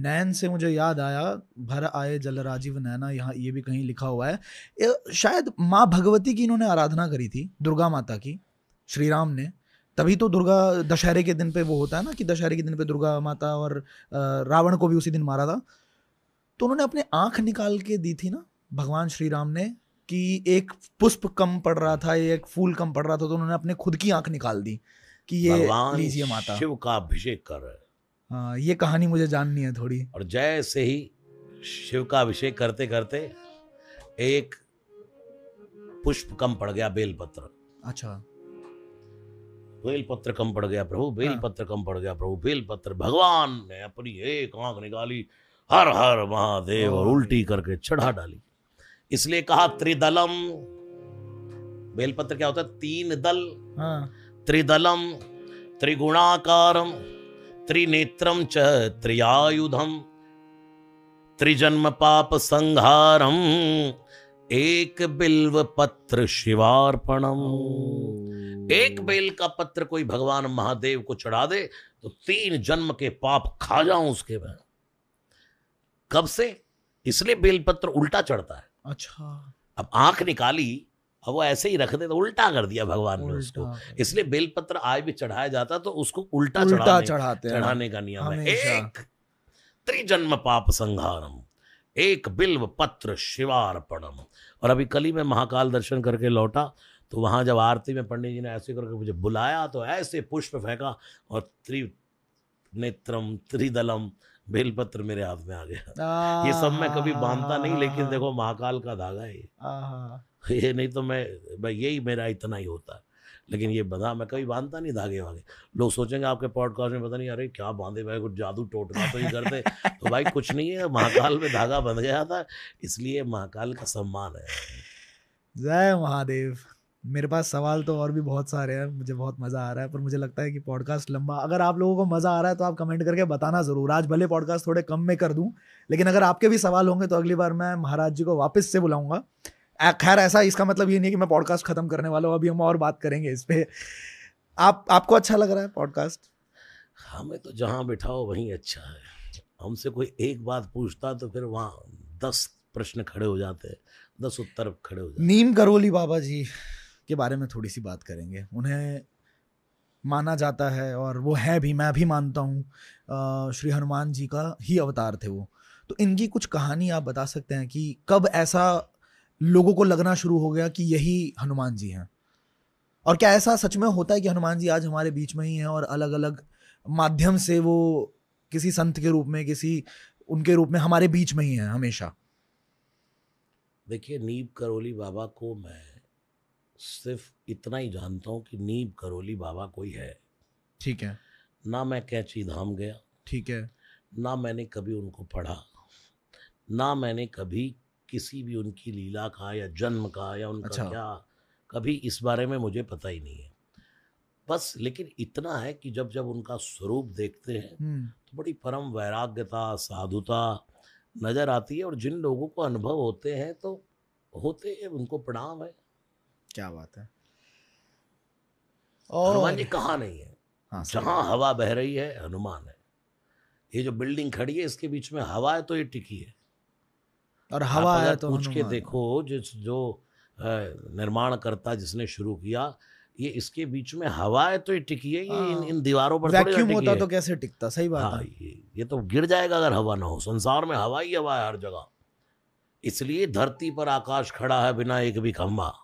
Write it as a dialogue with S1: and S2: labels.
S1: नैन से मुझे याद आया भर आए जल राजीव नैना यहाँ ये भी कहीं लिखा हुआ है शायद माँ भगवती की इन्होंने आराधना करी थी दुर्गा माता की श्री राम ने तभी तो दुर्गा दशहरे के दिन पे वो होता है ना कि दशहरे के दिन पे दुर्गा माता और रावण को भी उसी दिन मारा था तो उन्होंने अपने आँख निकाल के दी थी ना भगवान श्री राम ने कि एक पुष्प कम पड़ रहा था एक फूल कम पड़ रहा था तो उन्होंने अपने खुद की आँख निकाल दी कि ये लीजिए माता शिव
S2: का अभिषेक कर रहे
S1: हाँ, ये कहानी मुझे जाननी है थोड़ी
S2: और जैसे ही शिव का अभिषेक करते करते एक पुष्प कम पड़ गया बेलपत्र अच्छा बेलपत्र कम पड़ गया प्रभु हाँ। बेलपत्र कम पड़ गया प्रभु बेलपत्र भगवान ने अपनी एक आंख निकाली हर हर महादेव और उल्टी करके चढ़ा डाली इसलिए कहा त्रिदलम बेलपत्र क्या होता है तीन दल हाँ। त्रिदलम त्रिगुणाकारम त्रिनेत्रम च त्रियायुधम त्रिजन्म पाप संहारम एक बिल्व पत्र शिवार्पणम एक बेल का पत्र कोई भगवान महादेव को चढ़ा दे तो तीन जन्म के पाप खा जाऊं उसके बाद कब से इसलिए बेलपत्र उल्टा चढ़ता है अच्छा अब आंख निकाली अब वो ऐसे ही रख देता तो उल्टा कर दिया भगवान ने उसको इसलिए बेलपत्र आज भी चढ़ाया जाता तो उसको उल्टा उल्टा चढ़ाते चढ़ाने का नियम है एक त्रिजन्म पाप संहारम एक बिल्व पत्र शिवार्पणम और अभी कल ही मैं महाकाल दर्शन करके लौटा तो वहां जब आरती में पंडित जी ने ऐसे करके मुझे बुलाया तो ऐसे पुष्प फेंका और त्रि नेत्रम त्रिदलम बेलपत्र मेरे हाथ में आ गया ये सब मैं कभी बांधता नहीं लेकिन हाँ, हाँ, हाँ, देखो महाकाल का धागा
S1: है
S2: ये नहीं तो मैं भाई यही मेरा इतना ही होता है लेकिन ये बता मैं कभी बांधता नहीं धागे वागे लोग सोचेंगे आपके पॉडकास्ट में पता नहीं अरे क्या बांधे भाई कुछ जादू टोटका तो ही करते तो भाई कुछ नहीं है महाकाल में धागा बंध गया था इसलिए महाकाल का सम्मान है
S1: जय महादेव मेरे पास सवाल तो और भी बहुत सारे हैं मुझे बहुत मज़ा आ रहा है पर मुझे लगता है कि पॉडकास्ट लंबा अगर आप लोगों को मज़ा आ रहा है तो आप कमेंट करके बताना ज़रूर आज भले पॉडकास्ट थोड़े कम में कर दूं लेकिन अगर आपके भी सवाल होंगे तो अगली बार मैं महाराज जी को वापस से बुलाऊंगा खैर ऐसा इसका मतलब ये नहीं कि मैं पॉडकास्ट ख़त्म करने वाला हूँ अभी हम और बात करेंगे इस पर आप आपको अच्छा लग रहा है पॉडकास्ट
S2: हमें हाँ, तो जहाँ बैठा हो वहीं अच्छा है हमसे कोई एक बात पूछता तो फिर वहाँ दस प्रश्न खड़े हो जाते हैं दस उत्तर खड़े हो जाते नीम
S1: करोली बाबा जी के बारे में थोड़ी सी बात करेंगे उन्हें माना जाता है और वो है भी मैं भी मानता हूँ श्री हनुमान जी का ही अवतार थे वो तो इनकी कुछ कहानी आप बता सकते हैं कि कब ऐसा लोगों को लगना शुरू हो गया कि यही हनुमान जी हैं और क्या ऐसा सच में होता है कि हनुमान जी आज हमारे बीच में ही हैं और अलग अलग माध्यम से वो किसी संत के रूप में किसी उनके रूप में हमारे बीच में ही हैं हमेशा
S2: देखिए नीब करोली बाबा को मैं सिर्फ इतना ही जानता हूँ कि नीब करोली बाबा कोई है ठीक है ना मैं कैची धाम गया ठीक है ना मैंने कभी उनको पढ़ा ना मैंने कभी किसी भी उनकी लीला का या जन्म का या उनका अच्छा। क्या कभी इस बारे में मुझे पता ही नहीं है बस लेकिन इतना है कि जब जब उनका स्वरूप देखते हैं हम्म। तो बड़ी परम वैराग्यता साधुता नज़र आती है और जिन लोगों को अनुभव होते हैं तो होते हैं उनको प्रणाम है क्या बात है और हनुमान जी कहा नहीं है हाँ, जहाँ हवा बह रही है हनुमान है ये जो बिल्डिंग खड़ी है इसके बीच में हवा है तो ये टिकी है और हवा है तो पूछ के देखो जिस जो निर्माण करता जिसने शुरू किया ये इसके बीच में हवा है तो ये टिकी है ये इन, इन हाँ। दीवारों पर वैक्यूम होता तो
S1: कैसे टिकता सही बात हाँ, है ये,
S2: ये तो गिर जाएगा अगर हवा ना हो संसार में हवा ही हवा है हर जगह इसलिए धरती पर आकाश खड़ा है बिना एक भी खंभा